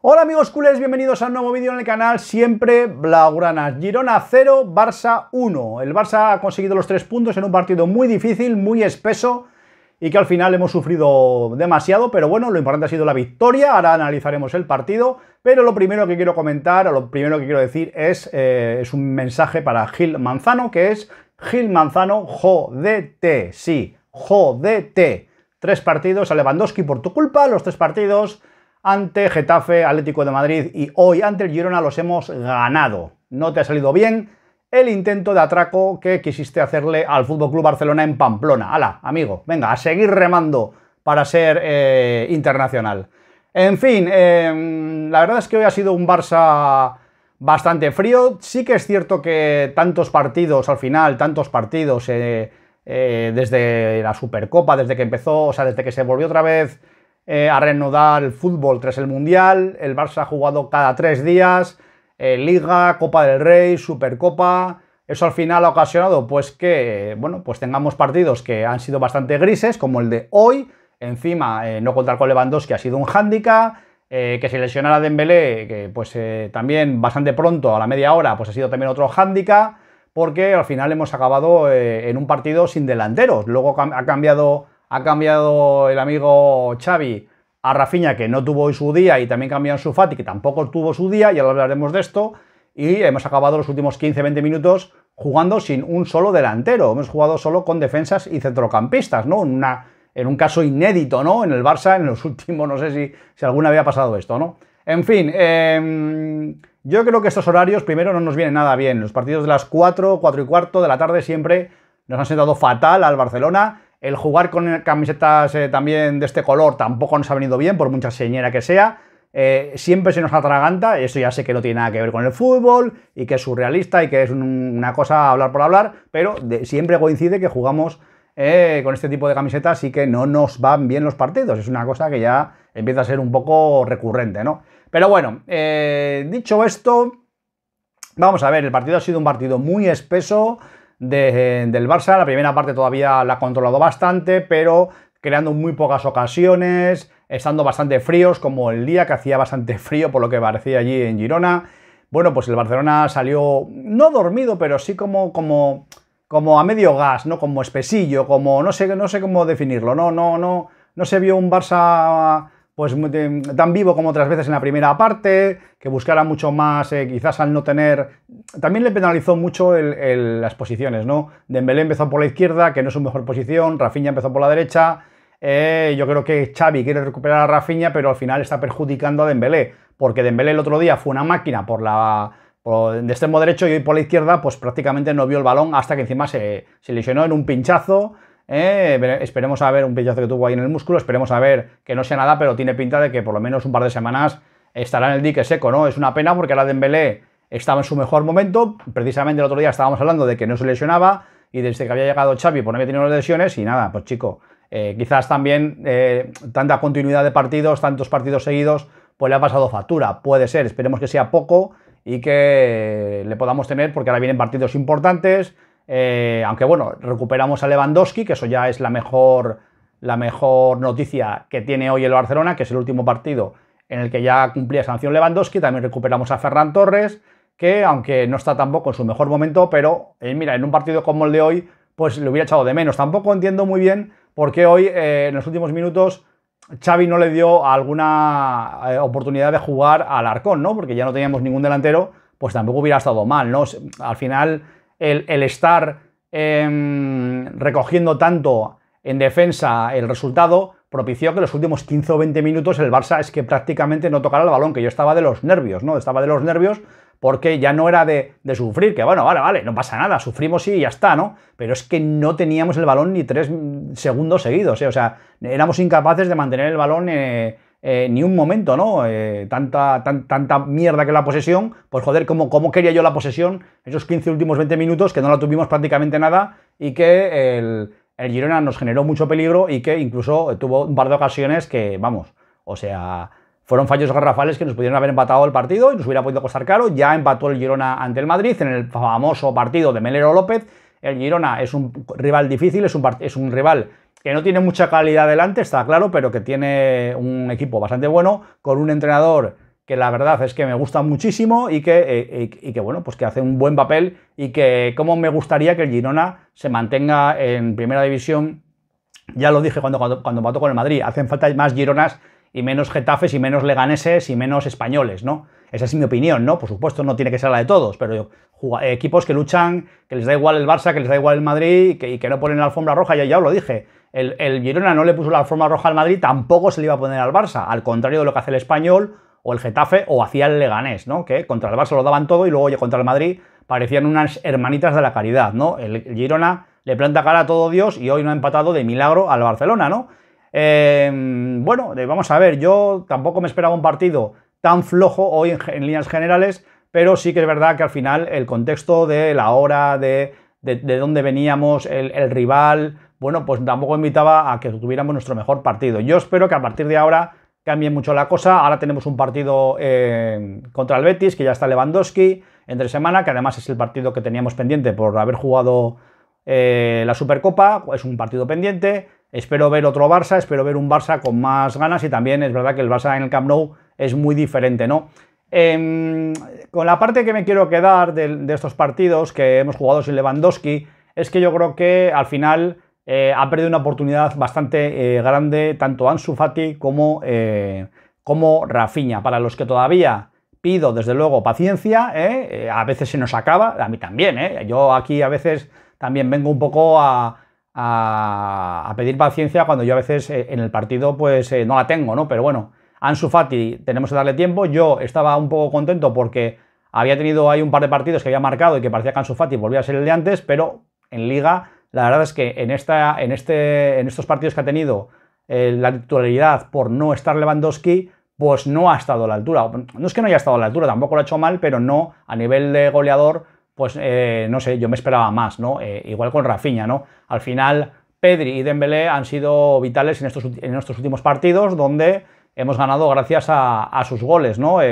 Hola amigos culés, bienvenidos a un nuevo vídeo en el canal, siempre Blaugrana Girona 0, Barça 1. El Barça ha conseguido los tres puntos en un partido muy difícil, muy espeso y que al final hemos sufrido demasiado, pero bueno, lo importante ha sido la victoria, ahora analizaremos el partido, pero lo primero que quiero comentar, o lo primero que quiero decir es, eh, es un mensaje para Gil Manzano, que es Gil Manzano, jodete, sí, jodete. Tres partidos a Lewandowski por tu culpa, los tres partidos ante Getafe, Atlético de Madrid y hoy ante el Girona los hemos ganado. No te ha salido bien el intento de atraco que quisiste hacerle al Fútbol Club Barcelona en Pamplona. Hala, amigo, venga, a seguir remando para ser eh, internacional. En fin, em, la verdad es que hoy ha sido un Barça bastante frío. Sí que es cierto que tantos partidos al final, tantos partidos eh, eh, desde la Supercopa, desde que empezó, o sea, desde que se volvió otra vez eh, a reanudar el fútbol tras el Mundial, el Barça ha jugado cada tres días, eh, Liga, Copa del Rey, Supercopa. Eso al final ha ocasionado pues que, bueno, pues tengamos partidos que han sido bastante grises, como el de hoy. Encima, eh, no contar con Lewandowski ha sido un hándicap. que se lesionara Dembélé, que pues también bastante pronto, a la media hora, pues ha sido también otro hándicap, porque al final hemos acabado en un partido sin delanteros. Luego ha cambiado ha cambiado el amigo Xavi a Rafinha, que no tuvo hoy su día, y también cambiaron su Fati, que tampoco tuvo su día, ya lo hablaremos de esto, y hemos acabado los últimos 15-20 minutos jugando sin un solo delantero, hemos jugado solo con defensas y centrocampistas, ¿no? Una, en un caso inédito, ¿no? En el Barça, en los últimos, no sé si, si alguna había pasado esto, ¿no? En fin, em, yo creo que estos horarios primero no nos vienen nada bien. Los partidos de las 4, 4 y cuarto de la tarde siempre nos han sentado fatal al Barcelona el jugar con camisetas eh, también de este color tampoco nos ha venido bien, por mucha señera que sea. Eh, siempre se nos atraganta, eso ya sé que no tiene nada que ver con el fútbol y que es surrealista y que es una cosa hablar por hablar, pero siempre coincide que jugamos eh, con este tipo de camisetas y que no nos van bien los partidos. Es una cosa que ya empieza a ser un poco recurrente, ¿no? Pero bueno, dicho esto, vamos a ver, el partido ha sido un partido muy espeso del Barça. La primera parte todavía la ha controlado bastante, pero creando muy pocas ocasiones, estando bastante fríos, como el día que hacía bastante frío, por lo que parecía allí en Girona. Bueno, pues el Barcelona salió no dormido, pero sí como, como, como a medio gas, ¿no? Como espesillo, como no sé, no sé cómo definirlo, no, no, no, no se vio un Barça pues mm, tan vivo como otras veces en la primera parte, que buscara mucho más, eh, quizás al no tener... También le penalizó mucho las posiciones, ¿no? Dembélé empezó por la izquierda, que no es su mejor posición, Rafinha empezó por la derecha, eh, yo creo que Xavi quiere recuperar a Rafinha, pero al final está perjudicando a Dembélé, porque Dembélé el otro día fue una máquina por la de extremo derecho y hoy por la izquierda, pues prácticamente no vio el balón hasta que encima se, se lesionó en un pinchazo eh, esperemos a ver un pinchazo que tuvo ahí en el músculo, esperemos a ver que no sea nada, pero tiene pinta de que por lo menos un par de semanas estará en el dique seco, ¿no? Es una pena porque ahora Dembélé estaba en su mejor momento, precisamente el otro día estábamos hablando de que no se lesionaba y desde que había llegado Xavi por no había tenido lesiones y nada, pues chico, eh, quizás también eh, tanta continuidad de partidos, tantos partidos seguidos, pues le ha pasado factura, puede ser, esperemos que sea poco y que le podamos tener porque ahora vienen partidos importantes, eh, aunque bueno, recuperamos a Lewandowski, que eso ya es la mejor, la mejor noticia que tiene hoy el Barcelona, que es el último partido en el que ya cumplía sanción Lewandowski. También recuperamos a Ferran Torres, que aunque no está tampoco en su mejor momento, pero eh, mira, en un partido como el de hoy, pues le hubiera echado de menos. Tampoco entiendo muy bien por qué hoy, eh, en los últimos minutos, Xavi no le dio alguna oportunidad de jugar al Arcón, ¿no? Porque ya no teníamos ningún delantero, pues tampoco hubiera estado mal, ¿no? Al final el, estar em, recogiendo tanto en defensa el resultado, propició que los últimos 15 o 20 minutos el Barça es que prácticamente no tocara el balón, que yo estaba de los nervios, ¿no? Estaba de los nervios porque ya no era de, sufrir, que bueno, vale, vale, no pasa nada, sufrimos y ya está, ¿no? Pero es que no teníamos el balón ni tres segundos seguidos, ¿eh? O sea, éramos incapaces de mantener el balón eh, eh, ni un momento, ¿no? Eh, tanta, mierda que la posesión, pues joder, ¿cómo, quería yo la posesión esos 15 últimos 20 minutos que no la tuvimos prácticamente nada y que el, Girona nos generó mucho peligro y que incluso tuvo un par de ocasiones que, vamos, o sea, fueron fallos garrafales que nos pudieron haber empatado el partido y nos hubiera podido costar caro. Ya empató el Girona ante el Madrid en el famoso partido de Melero López. El Girona es un rival difícil, es un rival que no tiene mucha calidad delante, está claro, pero que tiene un equipo bastante bueno, con un entrenador que la verdad es que me gusta muchísimo y que, eh, que, bueno, pues que hace un buen papel y que como me gustaría que el Girona se mantenga en primera división. Ya lo dije cuando, cuando, cuando mató con el Madrid, hacen falta más Gironas y menos Getafes y menos Leganeses y menos españoles, ¿no? Esa es mi opinión, ¿no? Por supuesto, no tiene que ser la de todos, pero eh, equipos que luchan, que les da igual el Barça, que les da igual el Madrid y que, no ponen la alfombra roja, ya, ya lo dije el, Girona no le puso la forma roja al Madrid, tampoco se le iba a poner al Barça, al contrario de lo que hace el Español o el Getafe o hacía el Leganés, ¿no? Que contra el Barça lo daban todo y luego ya contra el Madrid parecían unas hermanitas de la caridad, ¿no? El, Girona le planta cara a todo Dios y hoy no ha empatado de milagro al Barcelona, ¿no? Em, bueno, eh, vamos a ver, yo tampoco me esperaba un partido tan flojo hoy en, líneas generales, pero sí que es verdad que al final el contexto de la hora, de, de, dónde veníamos, el rival, bueno, pues tampoco invitaba a que tuviéramos nuestro mejor partido. Yo espero que a partir de ahora cambie mucho la cosa. Ahora tenemos un partido eh, contra el Betis, que ya está Lewandowski, entre semana, que además es el partido que teníamos pendiente por haber jugado eh, la Supercopa, es un partido pendiente. Espero ver otro Barça, espero ver un Barça con más ganas y también es verdad que el Barça en el Camp Nou es muy diferente, ¿no? Em, con la parte que me quiero quedar de, estos partidos que hemos jugado sin Lewandowski es que yo creo que al final eh, ha perdido una oportunidad bastante eh, grande tanto Ansu Fati como, eh, como Rafinha. Para los que todavía pido, desde luego, paciencia, a veces se nos acaba, a mí también, yo aquí a veces también vengo un poco a, pedir paciencia cuando yo a veces en el partido pues no la tengo, ¿no? Pero bueno, Ansu Fati tenemos que darle tiempo, yo estaba un poco contento porque había tenido ahí un par de partidos que había marcado y que parecía que Ansu Fati volvía a ser el de antes, pero en liga la verdad es que en, esta, en, este, en estos partidos que ha tenido eh, la titularidad por no estar Lewandowski, pues no ha estado a la altura. No es que no haya estado a la altura, tampoco lo ha hecho mal, pero no a nivel de goleador, pues eh, no sé, yo me esperaba más, ¿no? Eh, igual con Rafinha, ¿no? Al final, Pedri y Dembélé han sido vitales en estos, en estos últimos partidos, donde hemos ganado gracias a, sus goles, ¿no?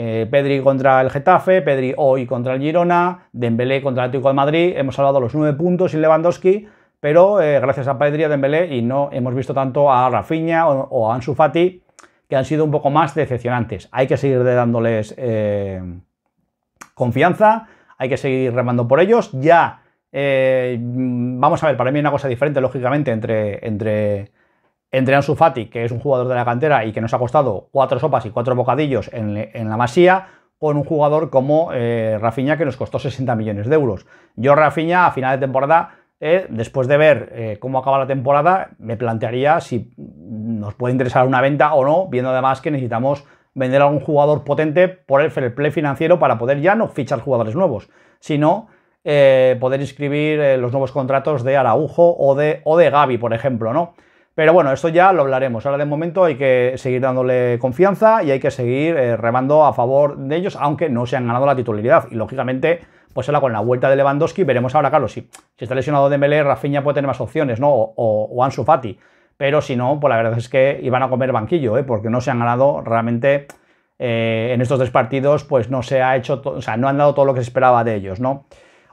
Eh, Pedri contra el Getafe, Pedri hoy contra el Girona, Dembélé contra el Atlético de Madrid. Hemos salvado los nueve puntos sin Lewandowski, pero eh, gracias a Pedri, a Dembélé y no hemos visto tanto a Rafinha o, a Ansu Fati, que han sido un poco más decepcionantes. Hay que seguir dándoles eh, confianza, hay que seguir remando por ellos. Ya, vamos a ver, para mí es una cosa diferente, lógicamente, entre, entre entre Ansu Fati, que es un jugador de la cantera y que nos ha costado cuatro sopas y cuatro bocadillos en, la masía, con un jugador como eh, Rafinha, que nos costó 60 millones de euros. Yo, Rafinha, a final de temporada, eh, después de ver eh, cómo acaba la temporada, me plantearía si nos puede interesar una venta o no, viendo además que necesitamos vender a algún jugador potente por el play financiero para poder ya no fichar jugadores nuevos, sino eh, poder inscribir los nuevos contratos de Araujo o de, o de Gaby, por ejemplo, ¿no? Pero bueno, esto ya lo hablaremos. Ahora de momento hay que seguir dándole confianza y hay que seguir eh, remando a favor de ellos, aunque no se han ganado la titularidad. Y lógicamente, pues ahora con la vuelta de Lewandowski veremos ahora, Carlos si, si está lesionado Dembélé, Rafinha puede tener más opciones, ¿no? O, o, Ansu Fati. Pero si no, pues la verdad es que iban a comer banquillo, ¿eh? porque no se han ganado realmente eh, en estos tres partidos, pues no se ha hecho, o sea, no han dado todo lo que se esperaba de ellos, ¿no?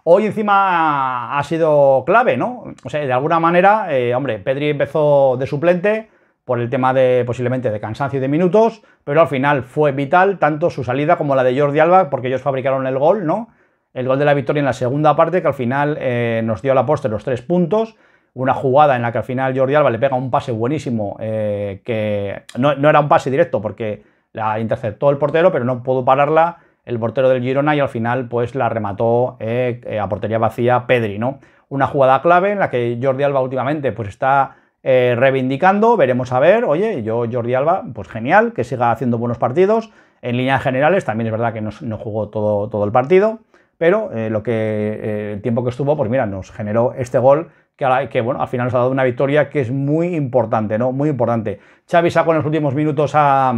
hoy encima ha sido clave, ¿no? O sea, de alguna manera, eh, hombre, Pedri empezó de suplente por el tema de posiblemente de cansancio de minutos, pero al final fue vital tanto su salida como la de Jordi Alba, porque ellos fabricaron el gol, ¿no? El gol de la victoria en la segunda parte, que al final eh, nos dio a la poste los tres puntos. Una jugada en la que al final Jordi Alba le pega un pase buenísimo, eh, que no, no era un pase directo porque la interceptó el portero, pero no pudo pararla el portero del Girona y al final pues la remató eh, eh, a portería vacía Pedri, ¿no? Una jugada clave en la que Jordi Alba últimamente pues está eh, reivindicando, veremos a ver, oye, yo Jordi Alba, pues genial, que siga haciendo buenos partidos, en líneas generales también es verdad que no, jugó todo, todo el partido, pero lo que, el tiempo que estuvo, pues mira, nos generó este gol que, que, bueno, al final nos ha dado una victoria que es muy importante, ¿no? Muy importante. Xavi sacó en los últimos minutos a,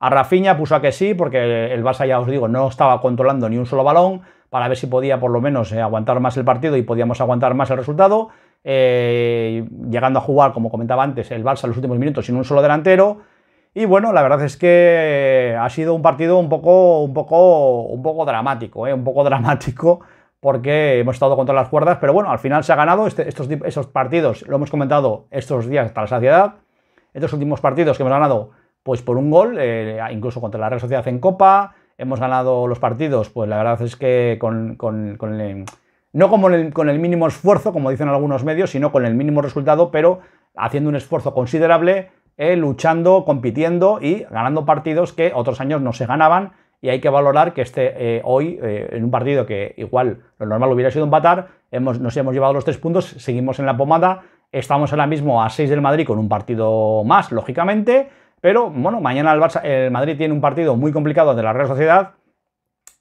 a Rafinha puso a que sí, porque el Barça, ya os digo, no estaba controlando ni un solo balón, para ver si podía por lo menos eh, aguantar más el partido y podíamos aguantar más el resultado. Eh, llegando a jugar, como comentaba antes, el Barça en los últimos minutos sin un solo delantero. Y bueno, la verdad es que eh, ha sido un partido un poco, un poco, un poco dramático, eh, un poco dramático, porque hemos estado contra las cuerdas, pero bueno, al final se ha ganado. Este, estos, esos partidos, lo hemos comentado estos días hasta la saciedad. Estos últimos partidos que hemos ganado pues por un gol, eh, incluso contra la Real Sociedad en Copa, hemos ganado los partidos, pues la verdad es que con, no como con el mínimo esfuerzo, como dicen algunos medios, sino con el mínimo resultado, pero haciendo un esfuerzo considerable, eh, luchando, compitiendo y ganando partidos que otros años no se ganaban. Y hay que valorar que este eh, hoy, en un partido que igual lo normal hubiera sido empatar, hemos, nos hemos llevado los tres puntos, seguimos en la pomada, estamos ahora mismo a 6 del Madrid con un partido más, lógicamente, pero bueno, mañana el, Madrid tiene un partido muy complicado de la Real Sociedad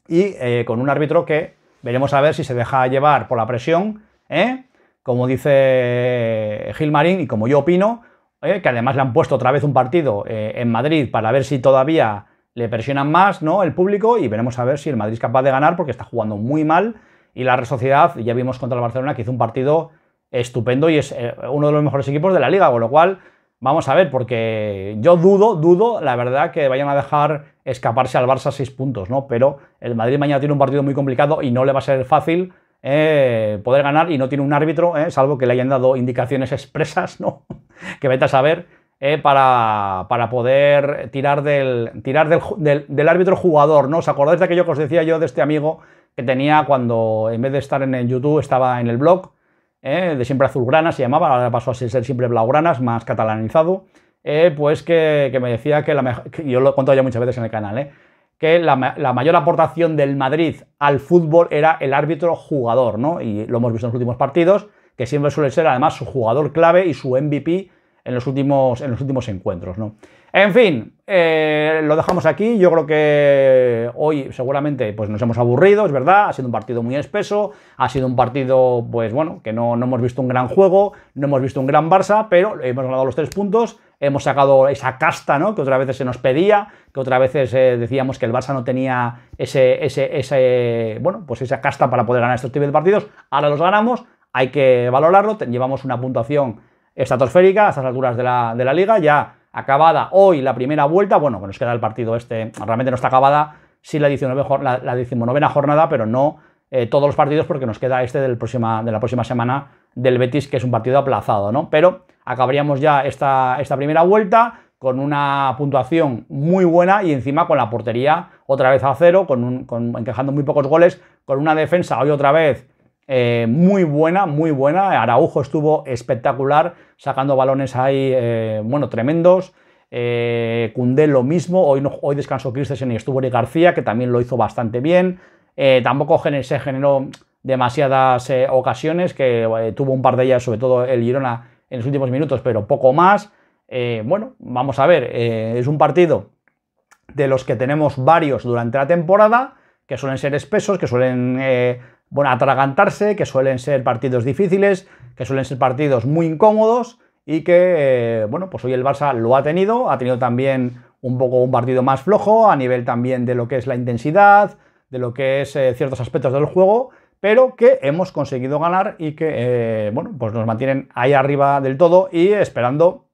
y eh, con un árbitro que veremos a ver si se deja llevar por la presión, ¿eh? como dice eh, Marín y como yo opino, que además le han puesto otra vez un partido en Madrid para ver si todavía le presionan más ¿no? el público y veremos a ver si el Madrid es capaz de ganar porque está jugando muy mal y la Real Sociedad, ya vimos contra el Barcelona que hizo un partido estupendo y es uno de los mejores equipos de la liga, con lo cual Vamos a ver, porque yo dudo, dudo, la verdad, que vayan a dejar escaparse al Barça seis puntos, ¿no? Pero el Madrid mañana tiene un partido muy complicado y no le va a ser fácil eh, poder ganar y no tiene un árbitro, eh, salvo que le hayan dado indicaciones expresas, ¿no? que vete a saber, eh, para, poder tirar, del, tirar del, del, árbitro jugador, ¿no? ¿Os acordáis de aquello que os decía yo de este amigo que tenía cuando, en vez de estar en el YouTube, estaba en el blog? ¿eh? de siempre azulgrana se llamaba, ahora pasó a ser siempre blaugranas, más catalanizado, eh, pues que, me decía que, la yo lo he contado ya muchas veces en el canal, ¿eh? que la, mayor aportación del Madrid al fútbol era el árbitro jugador, ¿no? Y lo hemos visto en los últimos partidos, que siempre suele ser además su jugador clave y su MVP en los últimos, en los últimos encuentros. ¿no? En fin, eh, lo dejamos aquí. Yo creo que hoy seguramente pues, nos hemos aburrido, es verdad. Ha sido un partido muy espeso, ha sido un partido, pues bueno, que no, hemos visto un gran juego, no hemos visto un gran Barça, pero hemos ganado los tres puntos hemos sacado esa casta, ¿no? Que otra vez se nos pedía, que otra vez eh, decíamos que el Barça no tenía ese, ese, ese, bueno, pues esa casta para poder ganar estos tipos de partidos. Ahora los ganamos, hay que valorarlo. Llevamos una puntuación estratosférica a estas alturas de la, la liga, ya acabada hoy la primera vuelta, bueno, nos queda el partido este, realmente no está acabada, sí la, 19, la, la jornada, pero no eh, todos los partidos porque nos queda este del de la próxima semana del Betis, que es un partido aplazado, ¿no? Pero acabaríamos ya esta, esta primera vuelta con una puntuación muy buena y encima con la portería otra vez a cero, con, con encajando muy pocos goles, con una defensa hoy otra vez eh, muy buena, muy buena. Araujo estuvo espectacular, sacando balones ahí, eh, bueno, tremendos. Cundé eh, lo mismo, hoy, hoy descansó Christensen y estuvo Eric García, que también lo hizo bastante bien. tampoco se generó demasiadas ocasiones, que tuvo un par de ellas, sobre todo el Girona, en los últimos minutos, pero poco más. bueno, vamos a ver, es un partido de los que tenemos varios durante la temporada, que suelen ser espesos, que suelen bueno, atragantarse, que suelen ser partidos difíciles, que suelen ser partidos muy incómodos y que, eh, bueno, pues hoy el Barça lo ha tenido, ha tenido también un poco un partido más flojo a nivel también de lo que es la intensidad, de lo que es eh, ciertos aspectos del juego, pero que hemos conseguido ganar y que, eh, bueno, pues nos mantienen ahí arriba del todo y esperando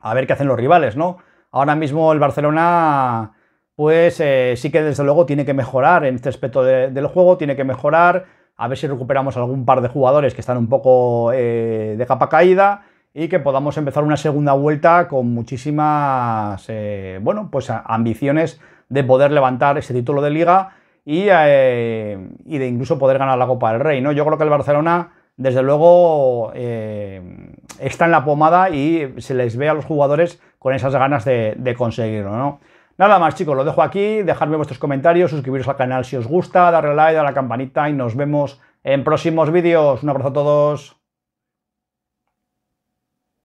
a ver qué hacen los rivales, ¿no? Ahora mismo el Barcelona pues eh, sí que desde luego tiene que mejorar en este aspecto del juego, tiene que mejorar, a ver si recuperamos algún par de jugadores que están un poco eh, de capa caída y que podamos empezar una segunda vuelta con muchísimas, eh, bueno, pues ambiciones de poder levantar ese título de liga y, de incluso poder ganar la Copa del Rey, ¿no? Yo creo que el Barcelona, desde luego, está en la pomada y se les ve a los jugadores con esas ganas de, de conseguirlo, ¿no? Nada más chicos, lo dejo aquí, dejadme vuestros comentarios, suscribiros al canal si os gusta, darle like, a la campanita y nos vemos en próximos vídeos. Un abrazo a todos.